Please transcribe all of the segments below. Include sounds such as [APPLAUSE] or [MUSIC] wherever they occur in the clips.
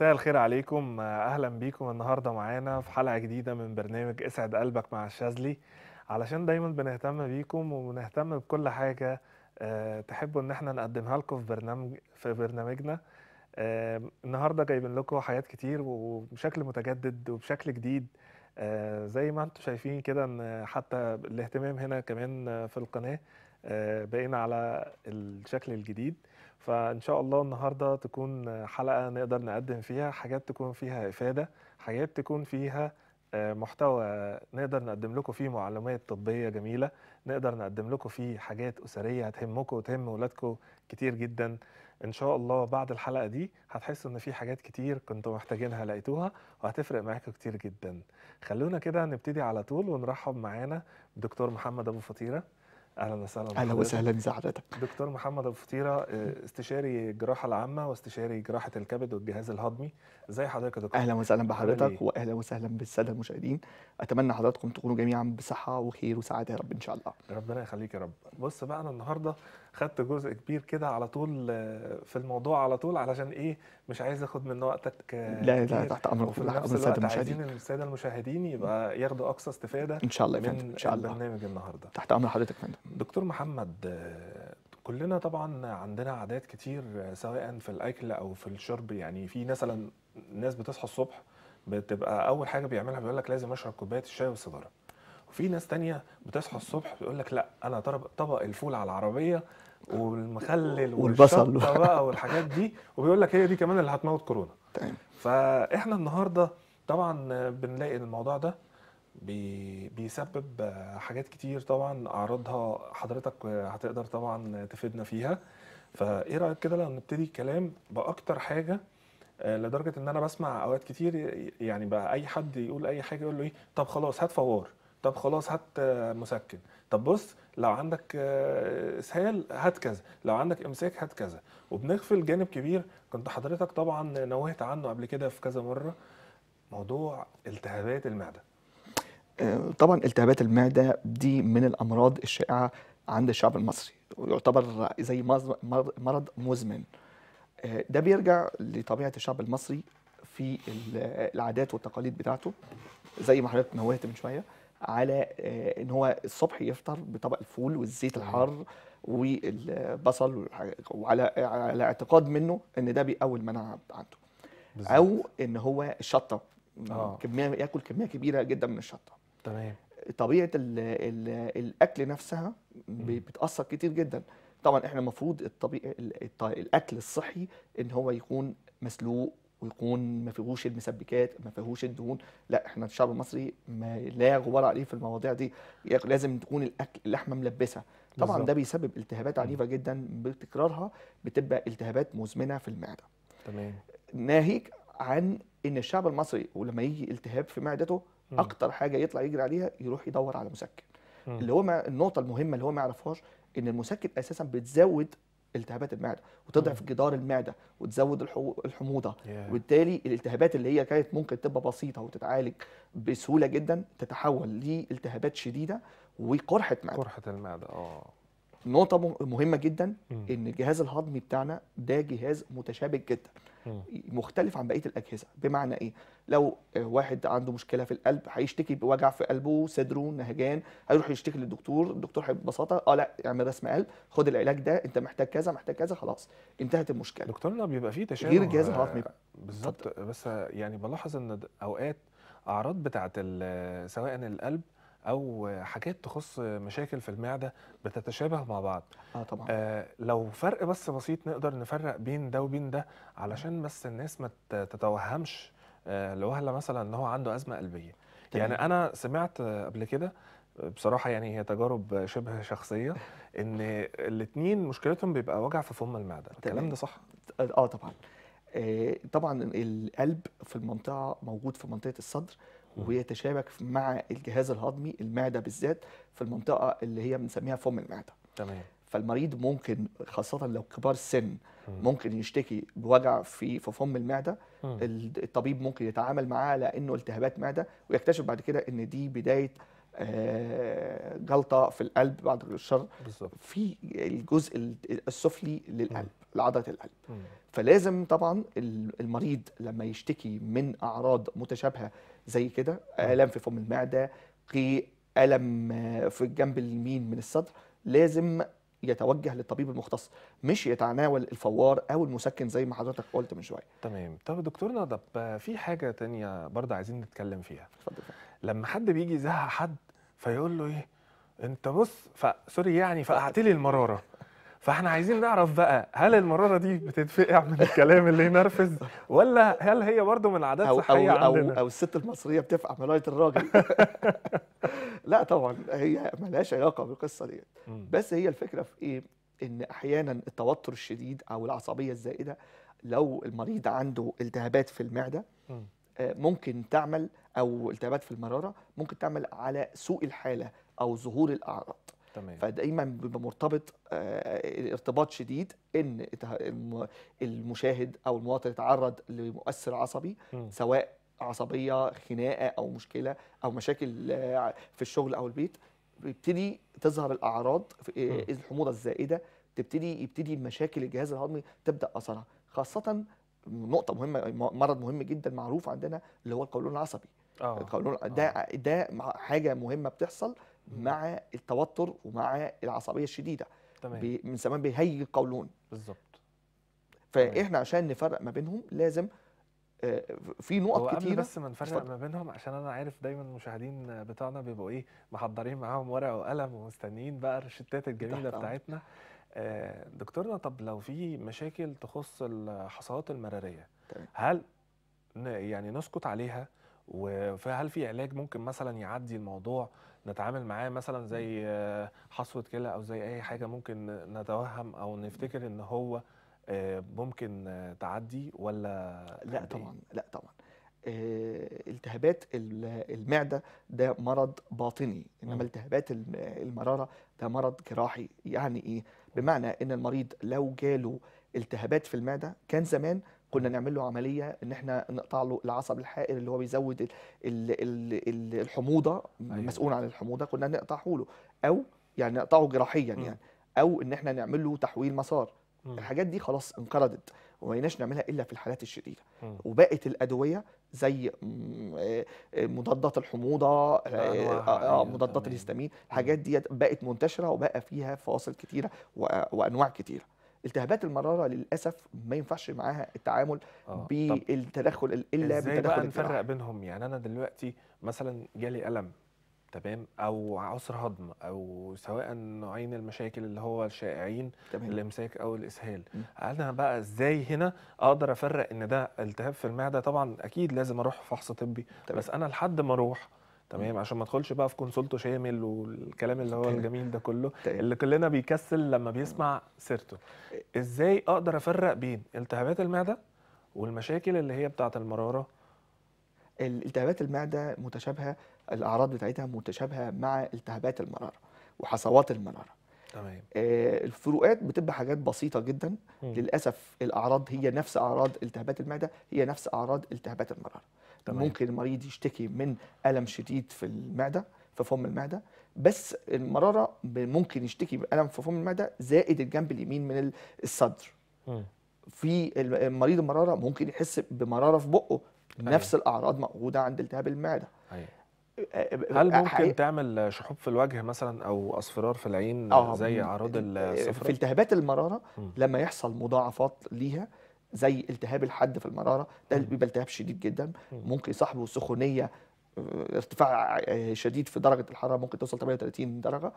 مساء الخير عليكم اهلا بيكم النهارده معانا في حلقه جديده من برنامج اسعد قلبك مع الشاذلي علشان دايما بنهتم بيكم وبنهتم بكل حاجه آه، تحبوا ان احنا نقدمها لكم في برنامج في برنامجنا آه، النهارده جايبين لكم حاجات كتير وبشكل متجدد وبشكل جديد آه، زي ما انتم شايفين كده ان حتى الاهتمام هنا كمان في القناه بقينا على الشكل الجديد فان شاء الله النهارده تكون حلقه نقدر نقدم فيها حاجات تكون فيها افاده حاجات تكون فيها آه، محتوى نقدر نقدم لكم فيه معلومات طبيه جميله نقدر نقدم لكم فيه حاجات اسريه هتهمكم وتهم ولادكم كتير جدا ان شاء الله بعد الحلقه دي هتحسوا ان في حاجات كتير كنتوا محتاجينها لقيتوها وهتفرق معاكم كتير جدا خلونا كده نبتدي على طول ونرحب معانا دكتور محمد ابو فطيره اهلا وسهلا اهلا وسهلا بسعادتك دكتور محمد ابو فطيره آه، استشاري الجراحه العامه واستشاري جراحه الكبد والجهاز الهضمي ازي حضرتك يا دكتور اهلا وسهلا بحضرتك واهلا وسهلا بالساده المشاهدين اتمنى حضراتكم تكونوا جميعا بصحه وخير وسعاده يا رب ان شاء الله ربنا يخليك يا رب بص بقى انا النهارده خدت جزء كبير كده على طول آه، في الموضوع على طول علشان ايه مش عايز اخد من وقتك آه، لا لا تحت امرك وفي نفس الوقت عايزين الساده المشاهدين يبقى ياخدوا اقصى استفاده ان شاء الله يا فندم ان شاء الله برنامج النهارده تحت امر حضرتك يا فندم دكتور محمد آه، كلنا طبعا عندنا عادات كتير سواء في الاكل او في الشرب يعني في مثلا ناس بتصحى الصبح بتبقى اول حاجه بيعملها بيقول لك لازم اشرب كوبايه الشاي والسيجاره وفي ناس تانية بتصحى الصبح بيقول لك لا انا طبق الفول على العربيه والمخلل [LAUGHS] والبصل بقى والحاجات دي وبيقول لك هي دي كمان اللي هتموت كورونا تمام فاحنا النهارده طبعا بنلاقي الموضوع ده بي بيسبب حاجات كتير طبعا اعراضها حضرتك هتقدر طبعا تفيدنا فيها فايه رايك كده لو نبتدي الكلام باكتر حاجه آه، لدرجه ان انا بسمع اوقات كتير يعني بقى اي حد يقول اي حاجه يقول له ايه طب خلاص هات فوار طب خلاص هات آه، مسكن طب بص لو عندك اسهال آه، هات كذا لو عندك امساك هات كذا وبنغفل جانب كبير كنت حضرتك طبعا نوهت عنه قبل كده في كذا مره موضوع التهابات المعده آه، طبعا التهابات المعده دي من الامراض الشائعه عند الشعب المصري ويعتبر زي مرض مزمن ده بيرجع لطبيعه الشعب المصري في العادات والتقاليد بتاعته زي ما حضرتك نوهت من شويه على آه، ان هو الصبح يفطر بطبق الفول والزيت الحار والبصل وعلى على اعتقاد منه ان ده بيقوي المناعه عنده بالزبط. او ان هو الشطه آه. كميه ياكل كميه كبيره جدا من الشطه تمام طبيعه الـ الـ الاكل نفسها بتاثر كتير جدا طبعا احنا المفروض الطبيعي الاكل الصحي ان هو يكون مسلوق ويكون ما فيهوش المسبكات ما فيهوش الدهون لا احنا الشعب المصري ما لا غبار عليه في المواضيع دي لازم تكون الاكل اللحمه ملبسه طبعا ده بيسبب التهابات عنيفه جدا بتكرارها بتبقى التهابات مزمنه في المعده تمام ناهيك عن ان الشعب المصري ولما يجي التهاب في معدته م. اكتر حاجه يطلع يجري عليها يروح يدور على مسكن م. اللي هو النقطه المهمه اللي هو ما يعرفهاش ان المسكن اساسا بتزود التهابات المعده وتضعف جدار المعده وتزود الحموضه yeah. وبالتالي الالتهابات اللي هي كانت ممكن تبقى بسيطه وتتعالج بسهوله جدا تتحول لالتهابات شديده وقرحه معده قرحه المعده اه نقطه مهمه جدا ان الجهاز الهضمي بتاعنا ده جهاز متشابك جدا مختلف عن بقيه الاجهزه بمعنى ايه لو واحد عنده مشكله في القلب هيشتكي بوجع في قلبه صدره نهجان هيروح يشتكي للدكتور الدكتور ببساطه اه لا اعمل رسم قلب خد العلاج ده انت محتاج كذا محتاج كذا خلاص انتهت المشكله دكتور لا بيبقى فيه تشابه غير الجهاز الهضمي بقى بالظبط بس يعني بلاحظ ان اوقات اعراض بتاعه سواء القلب او حاجات تخص مشاكل في المعده بتتشابه مع بعض اه طبعا آه لو فرق بس بسيط نقدر نفرق بين ده وبين ده علشان بس الناس ما تتوهمش آه لوهله مثلا ان هو عنده ازمه قلبيه تمام. يعني انا سمعت قبل كده بصراحه يعني هي تجارب شبه شخصيه ان الاثنين مشكلتهم بيبقى وجع في فم المعده الكلام ده صح اه طبعا آه طبعا القلب في المنطقه موجود في منطقه الصدر ويتشابك مع الجهاز الهضمي المعده بالذات في المنطقه اللي هي بنسميها فم المعده تمام فالمريض ممكن خاصه لو كبار السن ممكن يشتكي بوجع في في فم المعده الطبيب ممكن يتعامل معاه لانه التهابات معده ويكتشف بعد كده ان دي بدايه آه، جلطه في القلب بعد الشر في الجزء السفلي للقلب لعضله القلب فلازم طبعا المريض لما يشتكي من اعراض متشابهه زي كده الام في فم المعده قيء الم في الجنب اليمين من الصدر لازم يتوجه للطبيب المختص مش يتناول الفوار او المسكن زي ما حضرتك قلت من شويه تمام طب دكتورنا طب في حاجه تانية برضه عايزين نتكلم فيها اتفضل لما حد بيجي يزهق حد فيقول له ايه انت بص فسوري يعني فقعت لي المراره فاحنا عايزين نعرف بقى هل المراره دي بتتفقع من الكلام اللي ينرفز ولا هل هي برضو من عادات صحيه أو عندنا او الست المصريه بتفقع رايه الراجل [LAUGHS] لا طبعا هي ملهاش علاقه بالقصه دي بس هي الفكره في ايه ان احيانا التوتر الشديد او العصبيه الزائده لو المريض عنده التهابات في المعده آه، ممكن تعمل او التهابات في المراره ممكن تعمل على سوء الحاله او ظهور الاعراض تمام. فدايما بيبقى مرتبط آه، ارتباط شديد ان المشاهد او المواطن يتعرض لمؤثر عصبي م. سواء عصبيه خناقه او مشكله او مشاكل آه، في الشغل او البيت بيبتدي تظهر الاعراض آه، الحموضه الزائده تبتدي يبتدي مشاكل الجهاز الهضمي تبدا اثرها خاصه نقطه مهمه مرض مهم جدا معروف عندنا اللي هو القولون العصبي آه. القولون ده ده حاجه مهمه بتحصل مع التوتر ومع العصبيه الشديده تمام من زمان بيهيج القولون بالظبط فاحنا عشان نفرق ما بينهم لازم آه، في نقط كتير بس ما نفرق ما بينهم عشان انا عارف دايما المشاهدين بتوعنا بيبقوا ايه محضرين معاهم ورقه وقلم ومستنيين بقى الروشتات الجميله بتاعتنا آه، دكتورنا طب لو في مشاكل تخص الحصوات المراريه هل يعني نسكت عليها وهل في علاج ممكن مثلا يعدي الموضوع نتعامل معاه مثلا زي حصوه كلى او زي اي حاجه ممكن نتوهم او نفتكر ان هو آه، ممكن تعدي ولا لا إيه؟ طبعا لا طبعا آه، التهابات المعده ده مرض باطني انما التهابات المراره ده مرض جراحي يعني ايه بمعنى ان المريض لو جاله التهابات في المعده كان زمان قلنا نعمل له عمليه ان احنا نقطع له العصب الحائر اللي هو بيزود الـ الـ الـ الحموضه أيوة. مسؤول عن الحموضه كنا نقطعه له او يعني نقطعه جراحيا م. يعني او ان احنا نعمل له تحويل مسار م. الحاجات دي خلاص انقرضت وما بقيناش نعملها الا في الحالات الشديده وبقت الادويه زي آه، آه، مضادات الحموضه آه, آه، أيوة، مضادات الهستامين الحاجات دي بقت منتشره وبقى فيها فواصل كتيره وانواع كتيره التهابات المراره للاسف ما ينفعش معاها التعامل آه. بالتدخل الا ازاي بقى نفرق بينهم يعني انا دلوقتي مثلا جالي الم تمام او عسر هضم او سواء نوعين المشاكل اللي هو الشائعين الامساك او الاسهال م. انا بقى ازاي هنا اقدر افرق ان ده التهاب في المعده طبعا اكيد لازم اروح فحص طبي تمام. بس انا لحد ما اروح تمام عشان ما ادخلش بقى في كونسولتو شامل والكلام اللي هو الجميل ده كله اللي كلنا بيكسل لما بيسمع سيرته ازاي اقدر افرق بين التهابات المعده والمشاكل اللي هي بتاعه المراره الالتهابات المعده متشابهه الاعراض بتاعتها متشابهه مع التهابات المراره وحصوات المراره تمام آه الفروقات بتبقى حاجات بسيطه جدا م. للاسف الاعراض هي نفس اعراض التهابات المعده هي نفس اعراض التهابات المراره تمام. ممكن المريض يشتكي من الم شديد في المعده في فم المعده بس المراره ممكن يشتكي من الم في فم المعده زائد الجنب اليمين من الصدر م. في مريض المراره ممكن يحس بمراره في بقه أيه. نفس الاعراض موجوده عند التهاب المعده أيه. هل ممكن حقيقة. تعمل شحوب في الوجه مثلا او اصفرار في العين آه، زي اعراض الصفرة؟ آه، في التهابات المراره لما يحصل مضاعفات ليها زي التهاب الحد في المراره ده بيبقى التهاب شديد جدا ممكن يصاحبه سخونيه آه، ارتفاع شديد في درجه الحراره ممكن توصل 38 درجه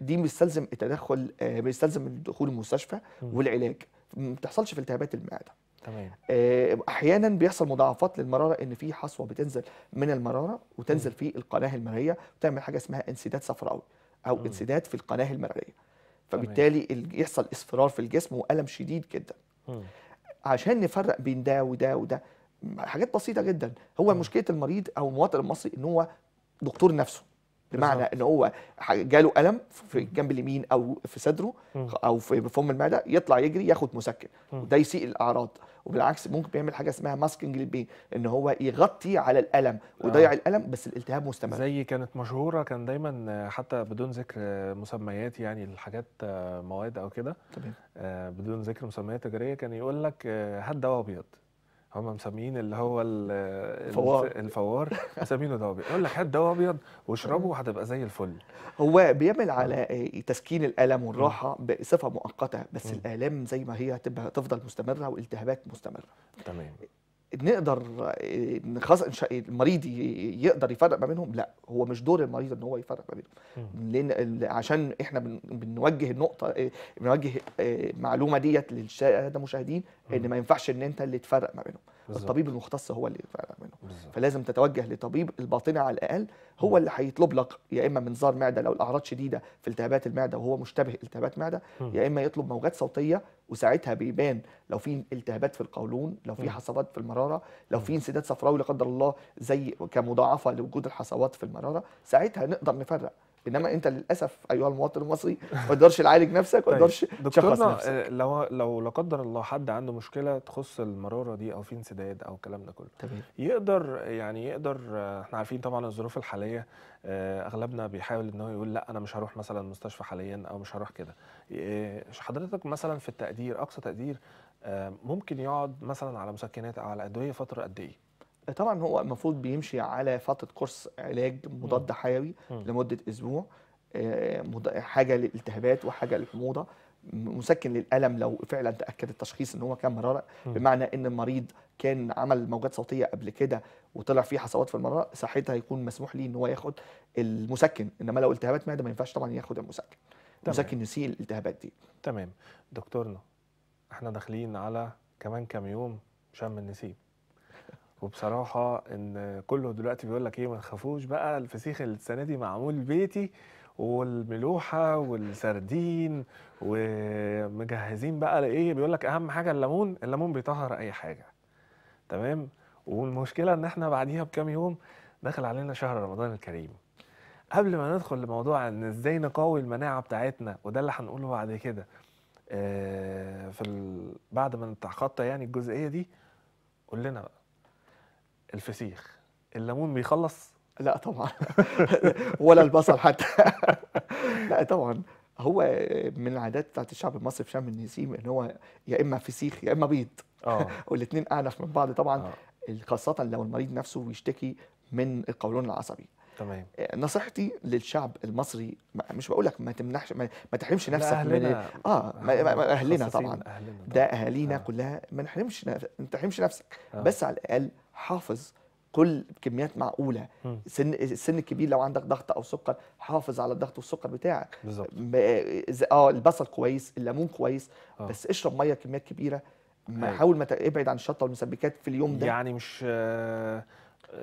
دي بيستلزم التدخل بيستلزم دخول المستشفى والعلاج ما بتحصلش في التهابات المعده تمام آه، احيانا بيحصل مضاعفات للمراره ان في حصوه بتنزل من المراره وتنزل م. في القناه المرئيه وتعمل حاجه اسمها انسداد صفراوي او م. انسداد في القناه المرئيه فبالتالي يحصل اصفرار في الجسم والم شديد جدا م. عشان نفرق بين ده وده وده حاجات بسيطه جدا هو مشكله المريض او المواطن المصري ان هو دكتور نفسه بمعنى ان هو جاله الم في الجنب اليمين او في صدره او في فم المعده يطلع يجري ياخد مسكن وده يسيء الاعراض وبالعكس ممكن بيعمل حاجه اسمها ماسكنج للبين ان هو يغطي على الالم ويضيع آه. الالم بس الالتهاب مستمر زي كانت مشهوره كان دايما حتى بدون ذكر مسميات يعني الحاجات مواد او كده آه بدون ذكر مسميات تجاريه كان يقول لك آه، هات دواء ابيض هم مسميين اللي هو الفوار الفوار [LAUGHS] مسمينه دواء ابيض يقول لك هات دواء ابيض واشربه وهتبقى زي الفل هو بيعمل على آه. إيه؟ تسكين الالم والراحه بصفه مؤقته بس الالام زي ما هي هتبقى تفضل مستمره والالتهابات مستمره تمام نقدر خاص المريض يقدر يفرق ما بينهم لا هو مش دور المريض ان هو يفرق ما بينهم لان عشان احنا بنوجه النقطه آه، بنوجه آه، المعلومه ديت للمشاهدين ان ما ينفعش ان انت اللي تفرق ما بينهم بالزبط. الطبيب المختص هو اللي يفرق ما بينهم بالزبط. فلازم تتوجه لطبيب الباطنه على الاقل هو م. اللي هيطلب لك يا اما منظار معده لو الاعراض شديده في التهابات المعده وهو مشتبه التهابات معده يا اما يطلب موجات صوتيه وساعتها بيبان لو في التهابات في القولون لو في حصوات في المراره لو في انسداد صفراوي لا قدر الله زي كمضاعفه لوجود الحصوات في المراره ساعتها نقدر نفرق انما انت للاسف ايها المواطن المصري ما تقدرش تعالج نفسك ما طيب، تقدرش تشخص نفسك آه، لو لو لا قدر الله حد عنده مشكله تخص المراره دي او في انسداد او الكلام ده كله تمام يقدر يعني يقدر آه، احنا عارفين طبعا الظروف الحاليه آه، اغلبنا بيحاول ان هو يقول لا انا مش هروح مثلا مستشفى حاليا او مش هروح كده حضرتك مثلا في التقدير اقصى تقدير ممكن يقعد مثلا على مسكنات او على ادويه فتره قد ايه طبعا هو المفروض بيمشي على فتره قرص علاج مضاد حيوي لمده اسبوع آه، حاجه للالتهابات وحاجه للحموضه مسكن للالم لو فعلا تاكد التشخيص ان هو كان مراره بمعنى ان المريض كان عمل موجات صوتيه قبل كده وطلع فيه حصوات في المراره ساعتها يكون مسموح ليه ان هو ياخد المسكن انما لو التهابات معده ما ينفعش طبعا ياخد المسكن المسكن يسيء الالتهابات دي تمام دكتورنا احنا داخلين على كمان كام يوم شم النسيب وبصراحه ان كله دلوقتي بيقول لك ايه ما تخافوش بقى الفسيخ السنه دي معمول بيتي والملوحه والسردين ومجهزين بقى لايه بيقول لك اهم حاجه الليمون الليمون بيطهر اي حاجه تمام والمشكله ان احنا بعديها بكام يوم دخل علينا شهر رمضان الكريم قبل ما ندخل لموضوع ان ازاي نقوي المناعه بتاعتنا وده اللي هنقوله بعد كده آه في بعد ما نتخطى يعني الجزئيه دي قول لنا بقى الفسيخ الليمون بيخلص لا طبعا [LAUGHS] ولا البصل حتى [LAUGHS] لا طبعا هو من العادات بتاعت الشعب المصري في شم النسيم ان هو يا اما فسيخ يا اما بيض اه [LAUGHS] والاثنين اعنف من بعض طبعا أوه. خاصه لو المريض نفسه بيشتكي من القولون العصبي تمام آه، نصيحتي للشعب المصري مش بقول لك ما تمنحش ما, ما تحرمش نفسك أهلنا. من اه اهلنا طبعا أهلنا طبعا. ده اهالينا آه. كلها ما نحرمش ما تحرمش نفسك آه. بس على الاقل حافظ كل بكميات معقوله سن السن الكبير لو عندك ضغط او سكر حافظ على الضغط والسكر بتاعك بالظبط اه البصل كويس الليمون كويس أوه. بس اشرب ميه كميات كبيره ما أيوة. حاول ما ابعد عن الشطه والمسبكات في اليوم ده يعني مش آه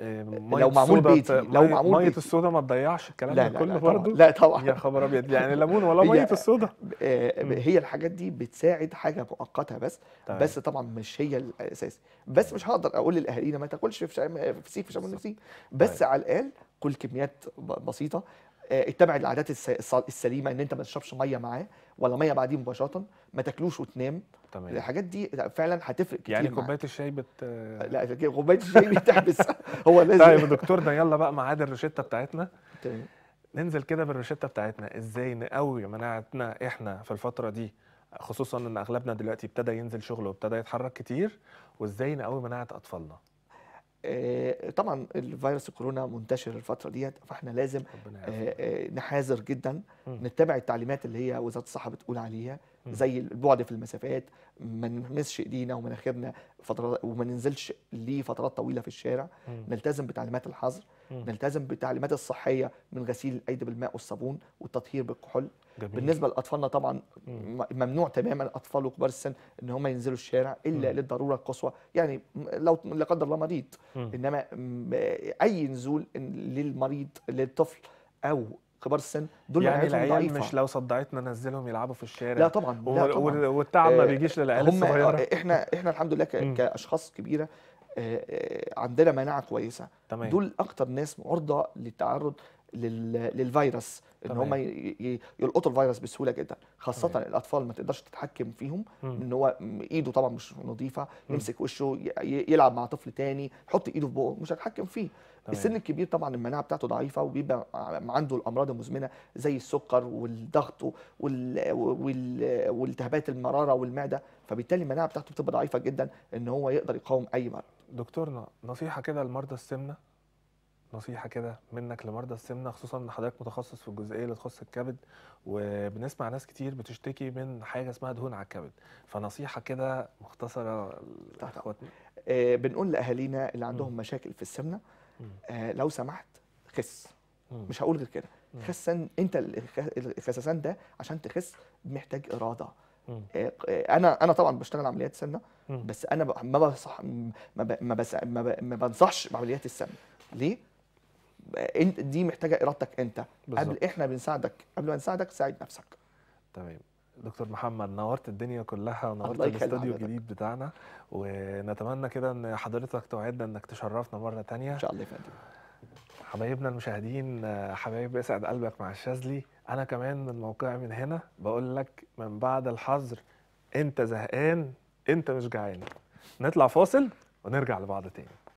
آه، لو معمول بيتي لو معمول ميه الصودا ما تضيعش الكلام ده كله برضه لا طبعا يا خبر ابيض يعني الليمون [LAUGHS] ولا ميه الصودا آه، هي الحاجات دي بتساعد حاجه مؤقته بس طيب. بس طبعا مش هي الاساس بس مش هقدر اقول للاهالينا ما تاكلش في شام في شم النسيم طيب. بس طيب. على الاقل كل كميات بسيطه آه، اتبع العادات السليمه ان انت ما تشربش ميه معاه ولا ميه بعديه مباشره ما تاكلوش وتنام تمام الحاجات دي فعلا هتفرق كتير يعني كوبايه الشاي بت لا كوبايه الشاي بتحبس [LAUGHS] هو لازم طيب يا دكتور ده يلا بقى ميعاد الروشته بتاعتنا تمام ننزل كده بالروشته بتاعتنا ازاي نقوي مناعتنا احنا في الفتره دي خصوصا ان اغلبنا دلوقتي ابتدى ينزل شغله وابتدى يتحرك كتير وازاي نقوي مناعه اطفالنا آه، طبعا الفيروس الكورونا منتشر الفتره ديت فاحنا لازم آه، آه، نحاذر جدا نتبع التعليمات اللي هي وزاره الصحه بتقول عليها زي البعد في المسافات ما نمسش ايدينا ومناخيرنا فترات وما ننزلش لفترات طويله في الشارع مم. نلتزم بتعليمات الحظر نلتزم بالتعليمات الصحيه من غسيل الايدي بالماء والصابون والتطهير بالكحول جميل. بالنسبه لاطفالنا طبعا مم. ممنوع تماما اطفال وكبار السن ان هم ينزلوا الشارع الا مم. للضروره القصوى يعني لو لا قدر الله مريض مم. انما اي نزول للمريض للطفل او كبار السن دول يعني العيال ضعيفة. مش لو صدعتنا ننزلهم يلعبوا في الشارع لا طبعا, و... لا طبعا. والتعب ما آه، بيجيش للعيال آه، الصغيره احنا احنا الحمد لله ك... كاشخاص كبيره آه، عندنا مناعه كويسه تمام. دول اكتر ناس معرضه للتعرض لل... للفيروس ان هم يلقطوا الفيروس بسهوله جدا خاصه تمام. الاطفال ما تقدرش تتحكم فيهم مم. ان هو ايده طبعا مش نظيفه يمسك وشه يلعب مع طفل تاني يحط ايده في بقه مش هتحكم فيه السن الكبير طبعا المناعه بتاعته ضعيفه وبيبقى عنده الامراض المزمنه زي السكر والضغط والتهابات المراره والمعده فبالتالي المناعه بتاعته بتبقى ضعيفه جدا ان هو يقدر يقاوم اي مرض دكتورنا نصيحه كده لمرضى السمنه نصيحه كده منك لمرضى السمنه خصوصا ان حضرتك متخصص في الجزئيه اللي تخص الكبد وبنسمع ناس كتير بتشتكي من حاجه اسمها دهون على الكبد فنصيحه كده مختصره لاخواتنا آه بنقول لاهالينا اللي عندهم مشاكل في السمنه آه لو سمحت خس مش هقول غير كده خس انت الخسسان ده عشان تخس محتاج اراده آه، آه، انا انا طبعا بشتغل عمليات سمنه بس انا ما بصح ما ب... ما, بس... ما, ب... ما بنصحش بعمليات السمنه ليه انت دي محتاجه ارادتك انت بالزبط. قبل احنا بنساعدك قبل ما نساعدك ساعد نفسك تمام دكتور محمد نورت الدنيا كلها ونورت الاستوديو الجديد بتاعنا ونتمنى كده ان حضرتك توعدنا انك تشرفنا مره ثانيه ان شاء الله يا فندم حبايبنا المشاهدين حبايب اسعد قلبك مع الشاذلي انا كمان من موقعي من هنا بقول لك من بعد الحظر انت زهقان انت مش جعان نطلع فاصل ونرجع لبعض تاني